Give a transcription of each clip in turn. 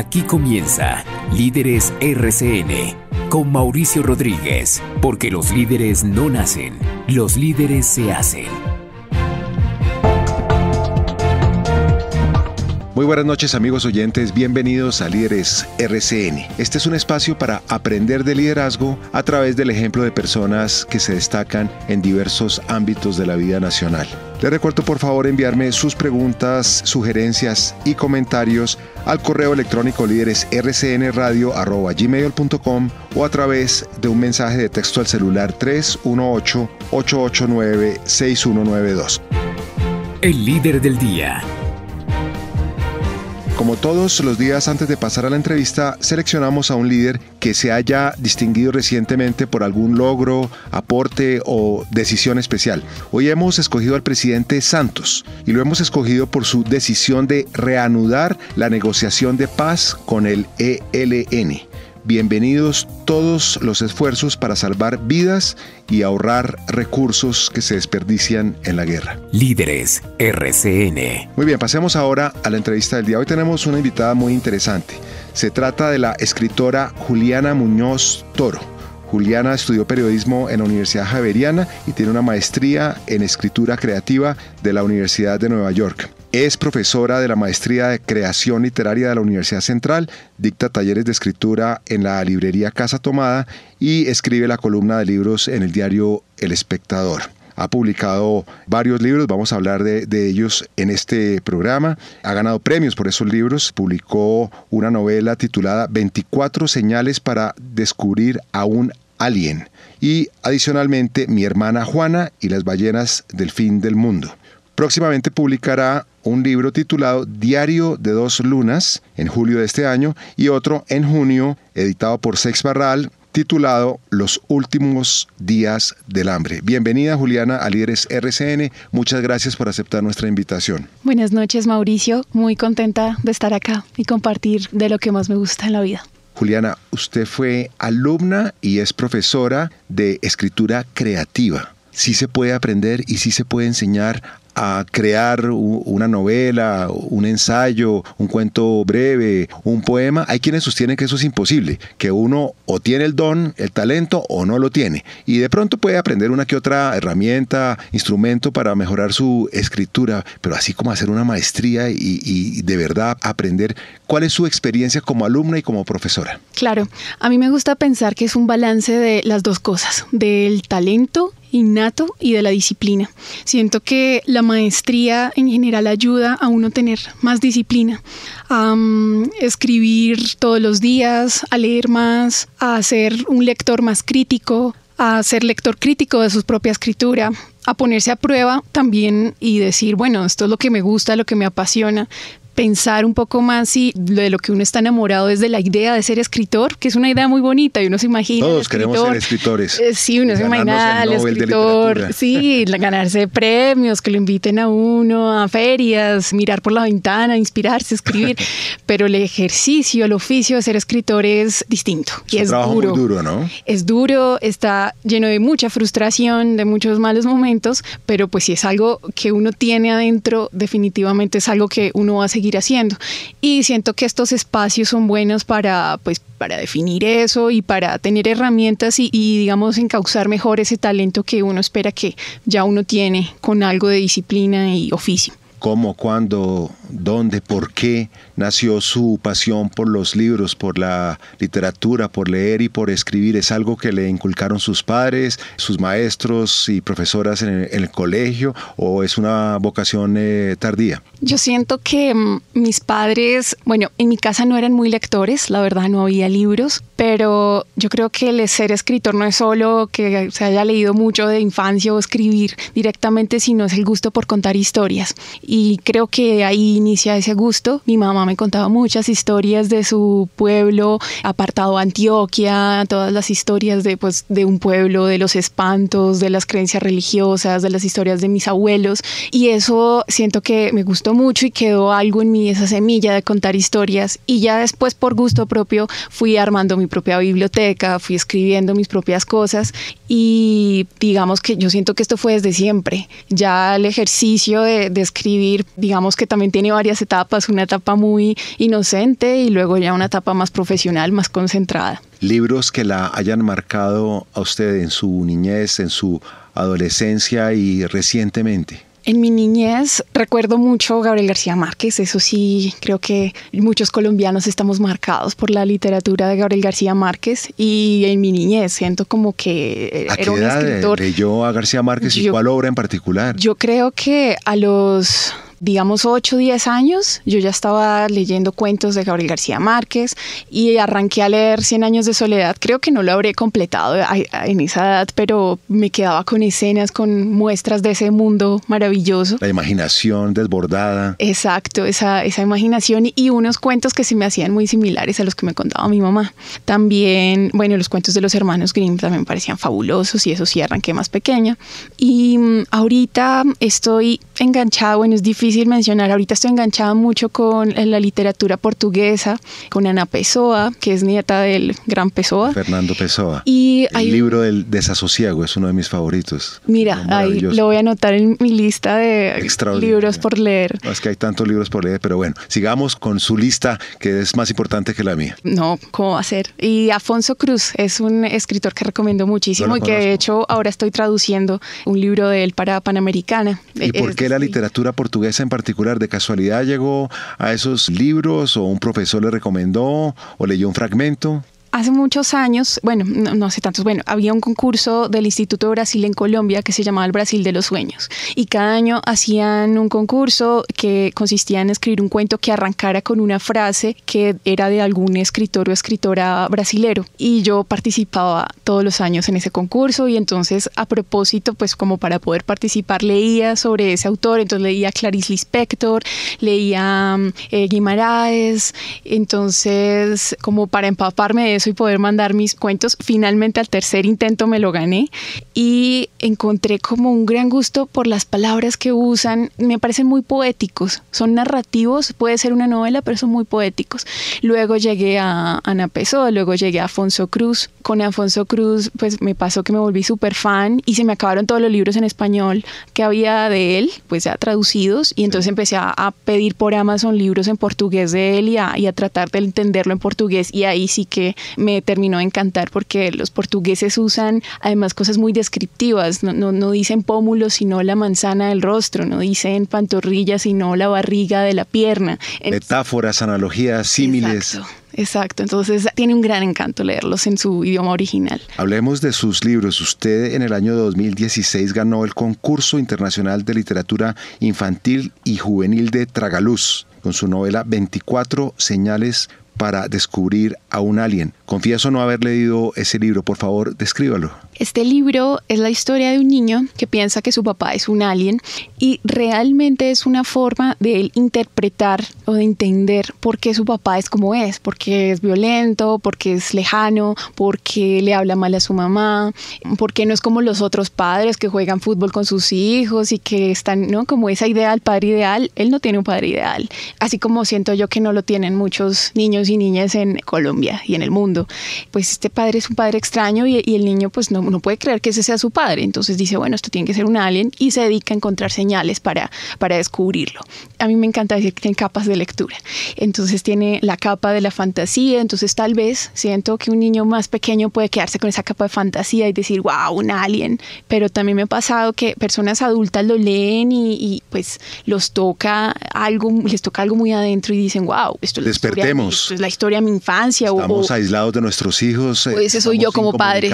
Aquí comienza Líderes RCN con Mauricio Rodríguez, porque los líderes no nacen, los líderes se hacen. Muy buenas noches amigos oyentes, bienvenidos a Líderes RCN. Este es un espacio para aprender de liderazgo a través del ejemplo de personas que se destacan en diversos ámbitos de la vida nacional. Les recuerdo por favor enviarme sus preguntas, sugerencias y comentarios al correo electrónico líderes o a través de un mensaje de texto al celular 318-889-6192. El líder del día como todos los días antes de pasar a la entrevista, seleccionamos a un líder que se haya distinguido recientemente por algún logro, aporte o decisión especial. Hoy hemos escogido al presidente Santos y lo hemos escogido por su decisión de reanudar la negociación de paz con el ELN. Bienvenidos todos los esfuerzos para salvar vidas y ahorrar recursos que se desperdician en la guerra. Líderes RCN. Muy bien, pasemos ahora a la entrevista del día. Hoy tenemos una invitada muy interesante. Se trata de la escritora Juliana Muñoz Toro. Juliana estudió periodismo en la Universidad Javeriana y tiene una maestría en escritura creativa de la Universidad de Nueva York. Es profesora de la Maestría de Creación Literaria de la Universidad Central, dicta talleres de escritura en la librería Casa Tomada y escribe la columna de libros en el diario El Espectador. Ha publicado varios libros, vamos a hablar de, ellos en este programa. Ha ganado premios por esos libros. Publicó una novela titulada 24 señales para descubrir a un alien. Y adicionalmente Mi hermana Juana y las ballenas del fin del mundo. Próximamente publicará un libro titulado Diario de dos lunas en julio de este año y otro en junio, editado por Sex Barral, titulado Los últimos días del hambre. Bienvenida Juliana a Líderes RCN, muchas gracias por aceptar nuestra invitación. Buenas noches Mauricio, muy contenta de estar acá y compartir de lo que más me gusta en la vida. Juliana, usted fue alumna y es profesora de escritura creativa. Sí se puede aprender y sí se puede enseñar a crear una novela, un ensayo, un cuento breve, un poema, hay quienes sostienen que eso es imposible, que uno o tiene el don, el talento o no lo tiene. Y de pronto puede aprender una que otra herramienta, instrumento para mejorar su escritura, pero así como hacer una maestría y, de verdad aprender cuál es su experiencia como alumna y como profesora. Claro, a mí me gusta pensar que es un balance de las dos cosas, del talento innato y de la disciplina. Siento que la maestría en general ayuda a uno a tener más disciplina, a mm, escribir todos los días, a leer más, a ser un lector más crítico, a ser lector crítico de su propia escritura, a ponerse a prueba también y decir, bueno, esto es lo que me gusta, lo que me apasiona, pensar un poco más y de lo que uno está enamorado es de la idea de ser escritor, que es una idea muy bonita y uno se imagina. Todos queremos ser escritores. Eh, sí, uno se imagina al escritor, sí, ganarse premios, que lo inviten a uno a ferias, mirar por la ventana, inspirarse, escribir. Pero el ejercicio, el oficio de ser escritor es distinto es, duro. Muy duro, ¿no? Es duro, está lleno de mucha frustración, de muchos malos momentos, pero pues si es algo que uno tiene adentro, definitivamente es algo que uno hace haciendo. Y siento que estos espacios son buenos para, pues, para definir eso y para tener herramientas y, digamos, encauzar mejor ese talento que uno espera que ya uno tiene con algo de disciplina y oficio. ¿Cómo, cuándo, dónde, por qué? nació su pasión por los libros, por la literatura, por leer y por escribir. Es algo que le inculcaron sus padres, sus maestros y profesoras en el, colegio o es una vocación eh, tardía? Yo siento que mm, mis padres, bueno, en mi casa no eran muy lectores, la verdad no había libros, pero yo creo que el ser escritor no es solo que se haya leído mucho de infancia o escribir directamente, sino es el gusto por contar historias. Y creo que ahí inicia ese gusto. Mi mamá me contaba muchas historias de su pueblo, apartado Antioquia, todas las historias de, pues, de un pueblo, de los espantos, de las creencias religiosas, de las historias de mis abuelos. Y eso siento que me gustó mucho y quedó algo en mí, esa semilla de contar historias. Y ya después, por gusto propio, fui armando mi propia biblioteca, fui escribiendo mis propias cosas. Y digamos que yo siento que esto fue desde siempre. Ya el ejercicio de, de escribir, digamos que también tiene varias etapas, una etapa muy inocente y luego ya una etapa más profesional, más concentrada. Libros que la hayan marcado a usted en su niñez, en su adolescencia y recientemente. En mi niñez recuerdo mucho Gabriel García Márquez, eso sí, creo que muchos colombianos estamos marcados por la literatura de Gabriel García Márquez y en mi niñez siento como que ¿A escritor. a García Márquez y cuál obra en particular? Yo creo que a los digamos, 8 10 años, yo ya estaba leyendo cuentos de Gabriel García Márquez y arranqué a leer Cien años de soledad. Creo que no lo habré completado en esa edad, pero me quedaba con escenas, con muestras de ese mundo maravilloso. La imaginación desbordada. Exacto, esa, esa imaginación y unos cuentos que se me hacían muy similares a los que me contaba mi mamá. También, bueno, los cuentos de los hermanos Grimm también parecían fabulosos y eso sí arranqué más pequeña. Y mm, ahorita estoy enganchada, bueno, es difícil difícil mencionar. Ahorita estoy enganchada mucho con eh, la literatura portuguesa, con Ana Pessoa, que es nieta del gran Pessoa. Fernando Pessoa. Y el libro del desasosiego es uno de mis favoritos. Mira, ahí lo voy a anotar en mi lista de libros por leer. es que hay tantos libros por leer, pero bueno, sigamos con su lista que es más importante que la mía. No, ¿cómo va a ser? Y Afonso Cruz es un escritor que recomiendo muchísimo y que de hecho ahora estoy traduciendo un libro de él para Panamericana. ¿Y por qué la literatura portuguesa en particular de casualidad llegó a esos libros o un profesor le recomendó o leyó un fragmento? hace muchos años, bueno, no, hace tantos, bueno, había un concurso del Instituto Brasil en Colombia que se llamaba el Brasil de los Sueños. Y cada año hacían un concurso que consistía en escribir un cuento que arrancara con una frase que era de algún escritor o escritora brasilero. Y yo participaba todos los años en ese concurso y entonces a propósito, pues como para poder participar, leía sobre ese autor, entonces leía Clarice Lispector, leía eh, Guimaraes, entonces como para empaparme de y poder mandar mis cuentos. Finalmente al tercer intento me lo gané y encontré como un gran gusto por las palabras que usan. Me parecen muy poéticos, son narrativos, puede ser una novela, pero son muy poéticos. Luego llegué a Ana Pessoa, luego llegué a Afonso Cruz. Con Afonso Cruz pues me pasó que me volví súper fan y se me acabaron todos los libros en español que había de él, pues ya traducidos y entonces empecé a, a pedir por Amazon libros en portugués de él y a, y a tratar de entenderlo en portugués y ahí sí que me terminó de encantar porque los portugueses usan además cosas muy descriptivas, no, no, dicen pómulo sino la manzana del rostro, no dicen pantorrillas sino la barriga de la pierna. Metáforas, analogías, símiles. Exacto. Exacto, entonces tiene un gran encanto leerlos en su idioma original. Hablemos de sus libros. Usted en el año 2016 ganó el concurso internacional de literatura infantil y juvenil de Tragaluz con su novela 24 señales para descubrir a un alien. Confieso no haber leído ese libro, por favor, descríbalo. Este libro es la historia de un niño que piensa que su papá es un alien y realmente es una forma de él interpretar o de entender por qué su papá es como es, porque es violento, porque es lejano, porque le habla mal a su mamá, porque no es como los otros padres que juegan fútbol con sus hijos y que están, ¿no? Como esa idea del padre ideal, él no tiene un padre ideal, así como siento yo que no lo tienen muchos niños y niñas en Colombia y en el mundo. Pues este padre es un padre extraño y, y el niño pues no, no puede creer que ese sea su padre, entonces dice, bueno, esto tiene que ser un alien y se dedica a encontrar señales para, para descubrirlo. A mí me encanta decir que tiene capas de lectura, entonces tiene la capa de la fantasía, entonces tal vez siento que un niño más pequeño puede quedarse con esa capa de fantasía y decir, wow, un alien, pero también me ha pasado que personas adultas lo leen y, pues los toca algo, les toca algo muy adentro y dicen, wow, esto es, Despertemos. La, historia, la historia de mi infancia. Estamos aislados de nuestros hijos. Pues ese soy yo como padre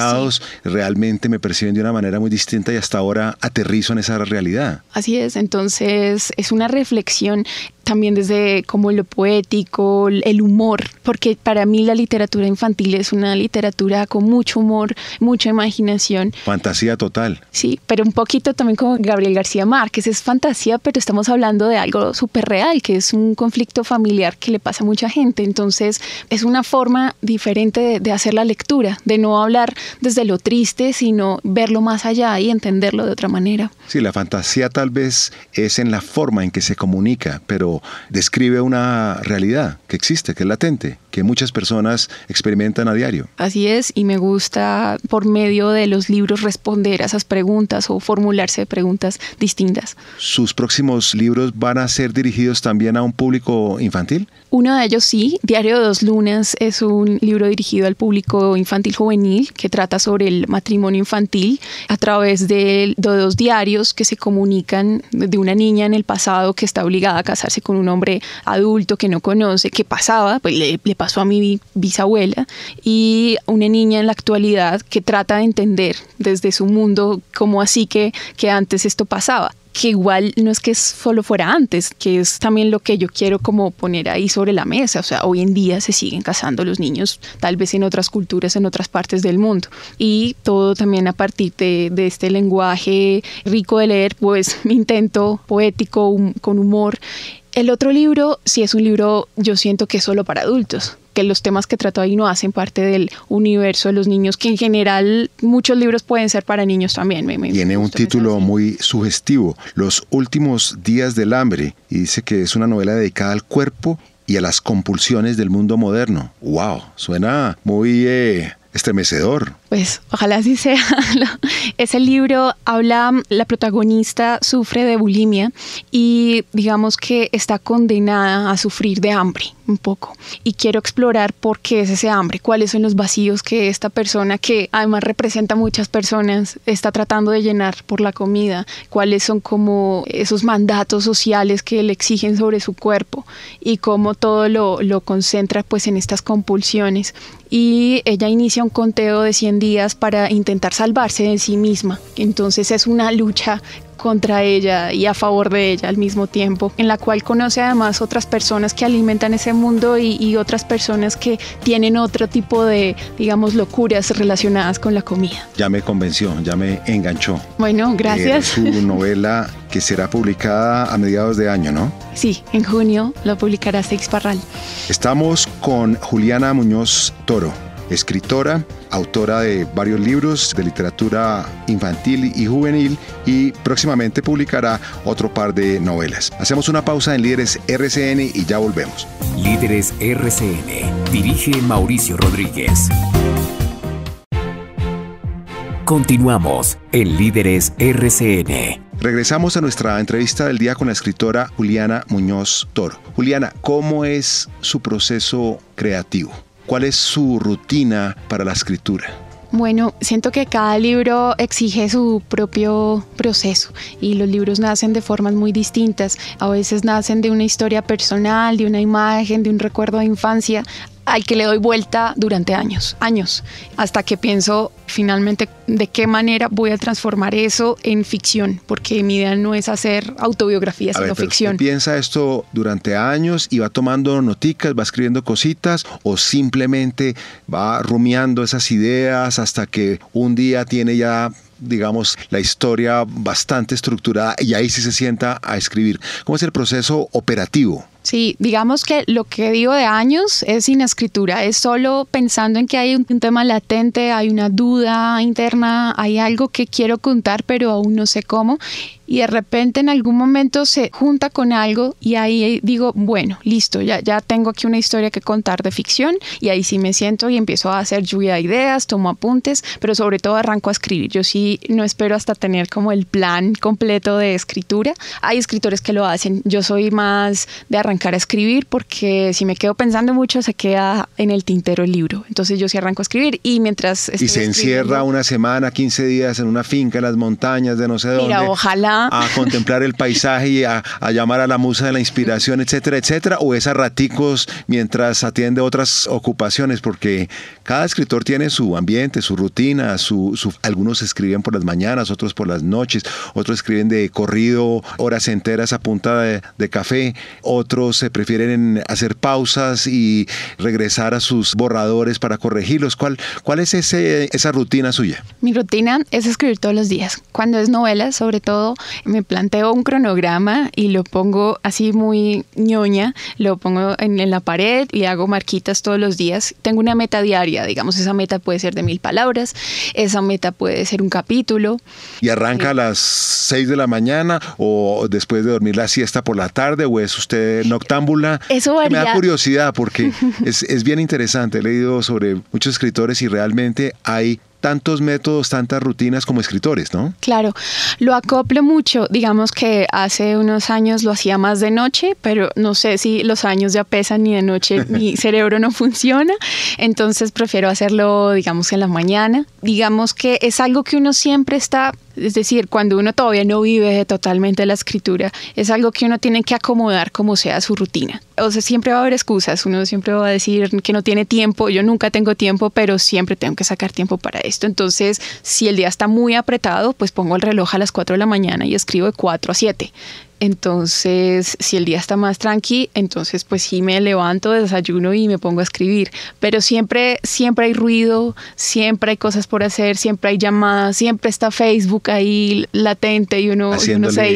realmente me perciben de una manera muy distinta y hasta ahora aterrizo en esa realidad. Así es, entonces es una reflexión también desde como lo poético, el humor, porque para mí la literatura infantil es una literatura con mucho humor, mucha imaginación. Fantasía total. Sí, pero un poquito también como Gabriel García Márquez, es fantasía, pero estamos hablando de algo súper real, que es un conflicto familiar que le pasa a mucha gente, entonces es una forma diferente de, de hacer la lectura, de no hablar desde lo triste, sino verlo más allá y entenderlo de otra manera. Sí, la fantasía tal vez es en la forma en que se comunica, pero describe una realidad que existe, que es latente, que muchas personas experimentan a diario. Así es, y me gusta por medio de los libros responder a esas preguntas o formularse preguntas distintas. ¿Sus próximos libros van a ser dirigidos también a un público infantil? Uno de ellos sí, Diario de dos Lunas es un libro dirigido al público infantil juvenil que trata sobre el matrimonio infantil a través de, de dos diarios que se comunican de una niña en el pasado que está obligada a casarse con un hombre adulto que no conoce, que pasaba, pues le, pasó a mi bisabuela, y una niña en la actualidad que trata de entender desde su mundo cómo así que, que antes esto pasaba que igual no es que solo fuera antes, que es también lo que yo quiero como poner ahí sobre la mesa. O sea, hoy en día se siguen casando los niños, tal vez en otras culturas, en otras partes del mundo. Y todo también a partir de, este lenguaje rico de leer, pues mi intento poético, con humor. El otro libro, si es un libro, yo siento que es solo para adultos que los temas que trato ahí no hacen parte del universo de los niños, que en general muchos libros pueden ser para niños también. Tiene un título muy sugestivo, Los últimos días del hambre, y dice que es una novela dedicada al cuerpo y a las compulsiones del mundo moderno. ¡Wow! Suena muy... Eh estremecedor. Pues ojalá así sea. Ese libro habla, la protagonista sufre de bulimia y digamos que está condenada a sufrir de hambre un poco. Y quiero explorar por qué es ese hambre, cuáles son los vacíos que esta persona, que además representa a muchas personas, está tratando de llenar por la comida, cuáles son como esos mandatos sociales que le exigen sobre su cuerpo y cómo todo lo, lo concentra pues en estas compulsiones y ella inicia un conteo de 100 días para intentar salvarse de sí misma. Entonces es una lucha contra ella y a favor de ella al mismo tiempo, en la cual conoce además otras personas que alimentan ese mundo y, otras personas que tienen otro tipo de, digamos, locuras relacionadas con la comida. Ya me convenció, ya me enganchó. Bueno, eh, gracias. su novela que será publicada a mediados de año, ¿no? Sí, en junio lo publicará Seix Parral. Estamos con Juliana Muñoz Toro, escritora, autora de varios libros de literatura infantil y juvenil y próximamente publicará otro par de novelas. Hacemos una pausa en Líderes RCN y ya volvemos. Líderes RCN dirige Mauricio Rodríguez. Continuamos en Líderes RCN. Regresamos a nuestra entrevista del día con la escritora Juliana Muñoz Toro. Juliana, ¿cómo es su proceso creativo? ¿Cuál es su rutina para la escritura? Bueno, siento que cada libro exige su propio proceso y los libros nacen de formas muy distintas. A veces nacen de una historia personal, de una imagen, de un recuerdo de infancia al que le doy vuelta durante años, años, hasta que pienso finalmente de qué manera voy a transformar eso en ficción, porque mi idea no es hacer autobiografía, sino ficción. piensa esto durante años y va tomando noticas, va escribiendo cositas o simplemente va rumiando esas ideas hasta que un día tiene ya digamos, la historia bastante estructurada y ahí sí se sienta a escribir. ¿Cómo es el proceso operativo? Sí, digamos que lo que digo de años es sin escritura, es solo pensando en que hay un, tema latente, hay una duda interna, hay algo que quiero contar pero aún no sé cómo y de repente en algún momento se junta con algo y ahí digo, bueno, listo, ya, ya tengo aquí una historia que contar de ficción y ahí sí me siento y empiezo a hacer lluvia de ideas, tomo apuntes, pero sobre todo arranco a escribir. Yo sí no espero hasta tener como el plan completo de escritura. Hay escritores que lo hacen, yo soy más de arrancar a escribir porque si me quedo pensando mucho se queda en el tintero el libro. Entonces yo sí arranco a escribir y mientras... y se encierra una semana, 15 días en una finca en las montañas de no sé dónde. Mira, ojalá a contemplar el paisaje y a, llamar a la musa de la inspiración, etcétera, etcétera, o es raticos mientras atiende otras ocupaciones, porque cada escritor tiene su ambiente, su rutina, su, algunos escriben por las mañanas, otros por las noches, otros escriben de corrido horas enteras a punta de, café, otros se prefieren hacer pausas y regresar a sus borradores para corregirlos. ¿Cuál, cuál es ese, esa rutina suya? Mi rutina es escribir todos los días. Cuando es novela, sobre todo, me planteo un cronograma y lo pongo así muy ñoña, lo pongo en, la pared y hago marquitas todos los días. Tengo una meta diaria, digamos, esa meta puede ser de mil palabras, esa meta puede ser un capítulo. ¿Y arranca a las seis de la mañana o después de dormir la siesta por la tarde o es usted noctámbula? Eso Me da curiosidad porque es, es bien interesante. He leído sobre muchos escritores y realmente hay tantos métodos, tantas rutinas como escritores, ¿no? Claro, lo acople mucho. Digamos que hace unos años lo hacía más de noche, pero no sé si los años ya pesan ni de noche, mi cerebro no funciona, entonces prefiero hacerlo, digamos, en la mañana. Digamos que es algo que uno siempre está es decir, cuando uno todavía no vive totalmente la escritura, es algo que uno tiene que acomodar como sea su rutina. O sea, siempre va a haber excusas, uno siempre va a decir que no tiene tiempo, yo nunca tengo tiempo, pero siempre tengo que sacar tiempo para esto. Entonces, si el día está muy apretado, pues pongo el reloj a las 4 de la mañana y escribo de 4 a 7. Entonces, si el día está más tranqui, entonces pues sí me levanto, desayuno y me pongo a escribir. Pero siempre, siempre hay ruido, siempre hay cosas por hacer, siempre hay llamadas, siempre está Facebook ahí latente y uno, haciéndome,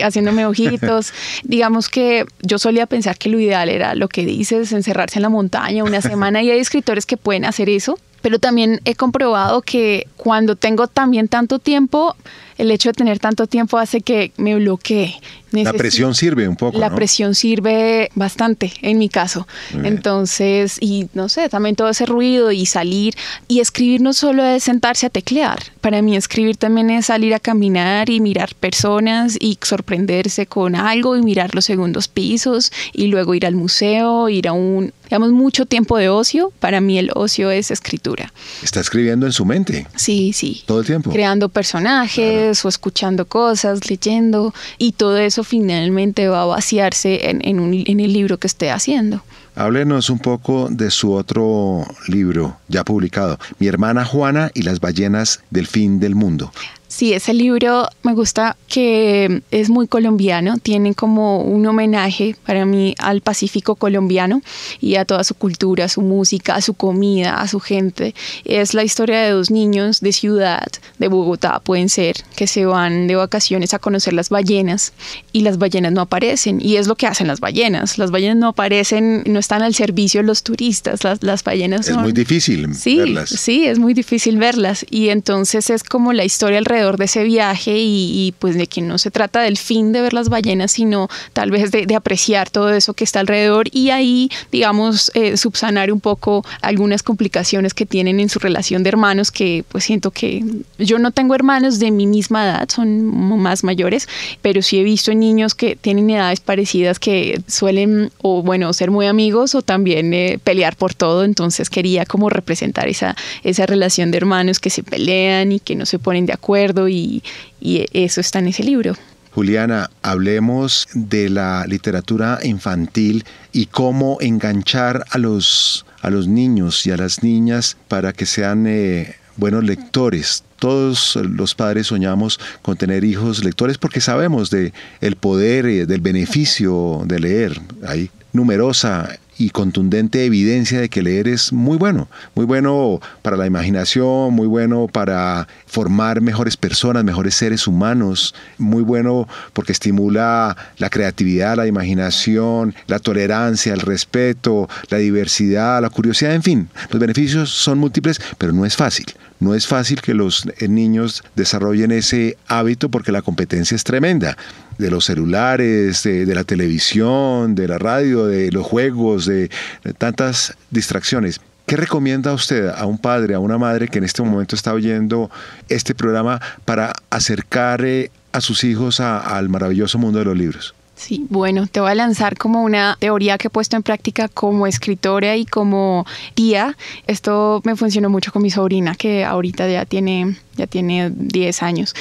haciéndome, ojitos. Digamos que yo solía pensar que lo ideal era lo que dices, encerrarse en la montaña una semana y hay escritores que pueden hacer eso. Pero también he comprobado que cuando tengo también tanto tiempo, el hecho de tener tanto tiempo hace que me bloquee. la presión sirve un poco. La presión sirve bastante en mi caso. Entonces, y no sé, también todo ese ruido y salir y escribir no solo es sentarse a teclear. Para mí escribir también es salir a caminar y mirar personas y sorprenderse con algo y mirar los segundos pisos y luego ir al museo, ir a un, digamos, mucho tiempo de ocio. Para mí el ocio es escritura. Está escribiendo en su mente. Sí, sí. Todo el tiempo. Creando personajes o escuchando cosas, leyendo, y todo eso finalmente va a vaciarse en, en el libro que esté haciendo. Háblenos un poco de su otro libro ya publicado, Mi hermana Juana y las ballenas del fin del mundo. Sí, ese libro me gusta que es muy colombiano, tiene como un homenaje para mí al Pacífico colombiano y a toda su cultura, su música, su comida, a su gente. Es la historia de dos niños de ciudad, de Bogotá pueden ser, que se van de vacaciones a conocer las ballenas y las ballenas no aparecen. Y es lo que hacen las ballenas. Las ballenas no aparecen, no están al servicio de los turistas, las, ballenas... Es muy difícil sí, verlas. Sí, es muy difícil verlas. Y entonces es como la historia alrededor de ese viaje y, pues de que no se trata del fin de ver las ballenas, sino tal vez de, apreciar todo eso que está alrededor y ahí, digamos, eh, subsanar un poco algunas complicaciones que tienen en su relación de hermanos, que pues siento que yo no tengo hermanos de mi misma edad, son más mayores, pero sí he visto niños que tienen edades parecidas que suelen o bueno, ser muy amigos o también eh, pelear por todo, entonces quería como representar esa, esa relación de hermanos que se pelean y que no se ponen de acuerdo y, eso está en ese libro. Juliana, hablemos de la literatura infantil y cómo enganchar a los, a los niños y a las niñas para que sean eh, buenos lectores. Todos los padres soñamos con tener hijos lectores porque sabemos de el poder, eh, del beneficio de leer. Hay numerosa y contundente evidencia de que leer es muy bueno, muy bueno para la imaginación, muy bueno para formar mejores personas, mejores seres humanos, muy bueno porque estimula la creatividad, la imaginación, la tolerancia, el respeto, la diversidad, la curiosidad, en fin, los beneficios son múltiples, pero no es fácil, no es fácil que los eh, niños desarrollen ese hábito porque la competencia es tremenda de los celulares, de, la televisión, de la radio, de los juegos, de, tantas distracciones. ¿Qué recomienda usted a un padre, a una madre que en este momento está oyendo este programa para acercar eh, a sus hijos al maravilloso mundo de los libros? Sí, bueno, te voy a lanzar como una teoría que he puesto en práctica como escritora y como tía. Esto me funcionó mucho con mi sobrina, que ahorita ya tiene, ya tiene 10 años.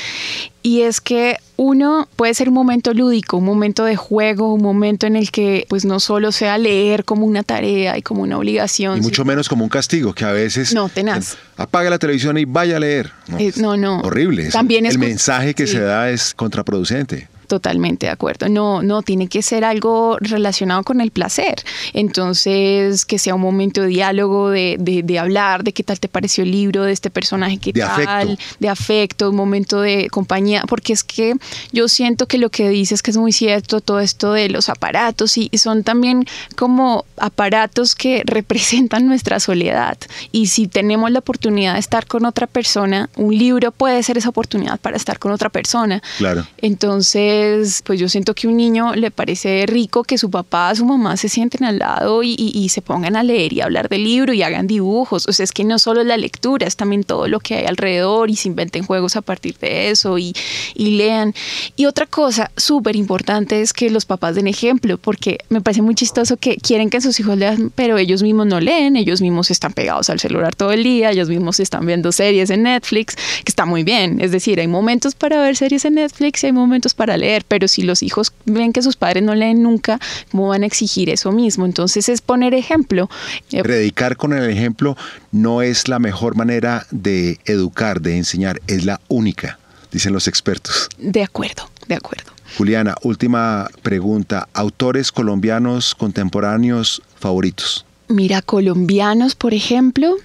Y es que uno puede ser un momento lúdico, un momento de juego, un momento en el que pues no solo sea leer como una tarea y como una obligación. Y mucho menos como un castigo, que a veces... No, tenaz. Em, apaga la televisión y vaya a leer. No, eh, no, Horrible. También el mensaje que se da es contraproducente. Totalmente de acuerdo. No, no, tiene que ser algo relacionado con el placer. Entonces, que sea un momento de diálogo, de, de, hablar, de qué tal te pareció el libro, de este personaje, qué de tal, afecto. de afecto, un momento de compañía, porque es que yo siento que lo que dices es que es muy cierto, todo esto de los aparatos y, son también como aparatos que representan nuestra soledad. Y si tenemos la oportunidad de estar con otra persona, un libro puede ser esa oportunidad para estar con otra persona. Claro. Entonces, pues, pues yo siento que a un niño le parece rico que su papá, su mamá se sienten al lado y, se pongan a leer y hablar del libro y hagan dibujos. O sea, es que no solo la lectura, es también todo lo que hay alrededor y se inventen juegos a partir de eso y, y lean. Y otra cosa súper importante es que los papás den ejemplo, porque me parece muy chistoso que quieren que sus hijos lean, pero ellos mismos no leen, ellos mismos están pegados al celular todo el día, ellos mismos están viendo series en Netflix, que está muy bien. Es decir, hay momentos para ver series en Netflix y hay momentos para leer pero si los hijos ven que sus padres no leen nunca, ¿cómo van a exigir eso mismo? Entonces es poner ejemplo. Eh, Predicar con el ejemplo no es la mejor manera de educar, de enseñar, es la única, dicen los expertos. De acuerdo, de acuerdo. Juliana, última pregunta. Autores colombianos contemporáneos favoritos. Mira, colombianos, por ejemplo.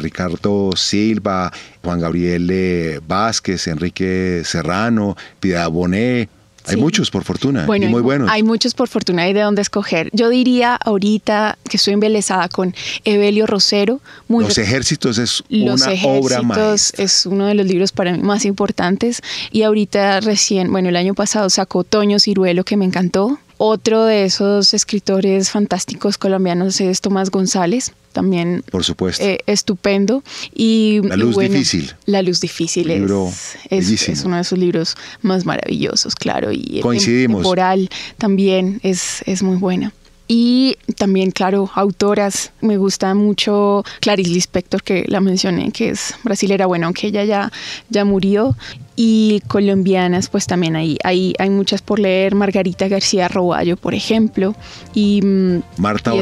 Ricardo Silva, Juan Gabriel eh, Vázquez, Enrique Serrano, Piedad Hay muchos, por fortuna, y muy buenos. Hay muchos, por fortuna, y de dónde escoger. Yo diría ahorita que estoy embelesada con Evelio Rosero. Muy los Ejércitos es una obra maestra. es uno de los libros para mí más importantes. Y ahorita recién, bueno, el año pasado sacó Toño Ciruelo, que me encantó. Otro de esos escritores fantásticos colombianos es Tomás González, también por supuesto. Eh, estupendo. Y, la luz difícil. La luz difícil es, uno de sus libros más maravillosos, claro. Y Coincidimos. Temporal también es, es muy buena y también, claro, autoras. Me gusta mucho Clarice Lispector, que la mencioné, que es brasilera, bueno, aunque ella ya, ya murió y colombianas, pues también hay, hay, hay muchas por leer, Margarita García Roballo, por ejemplo, y mm, Marta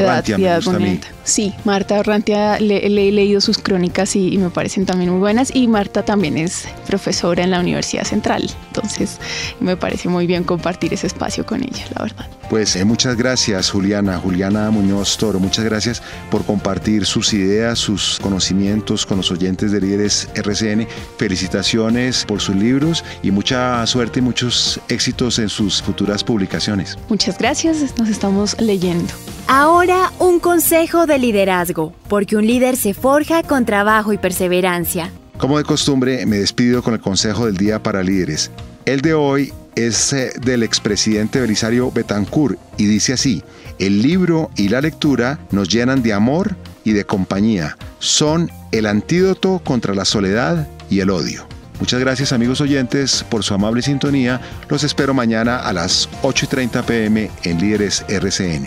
sí, Marta Orrantia, le, he leído sus crónicas y, me parecen también muy buenas. Y Marta también es profesora en la Universidad Central, entonces me parece muy bien compartir ese espacio con ella, la verdad. Pues eh, muchas gracias, Juliana, Juliana Muñoz Toro, muchas gracias por compartir sus ideas, sus conocimientos con los oyentes de Líderes RCN. Felicitaciones por sus libros y mucha suerte y muchos éxitos en sus futuras publicaciones. Muchas gracias, nos estamos leyendo. Ahora un consejo de liderazgo, porque un líder se forja con trabajo y perseverancia. Como de costumbre, me despido con el consejo del día para líderes. El de hoy es eh, del expresidente Belisario Betancourt y dice así, el libro y la lectura nos llenan de amor y de compañía, son el antídoto contra la soledad y el odio. Muchas gracias amigos oyentes por su amable sintonía, los espero mañana a las 8.30 pm en Líderes RCN.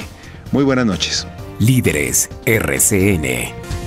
Muy buenas noches. Líderes RCN.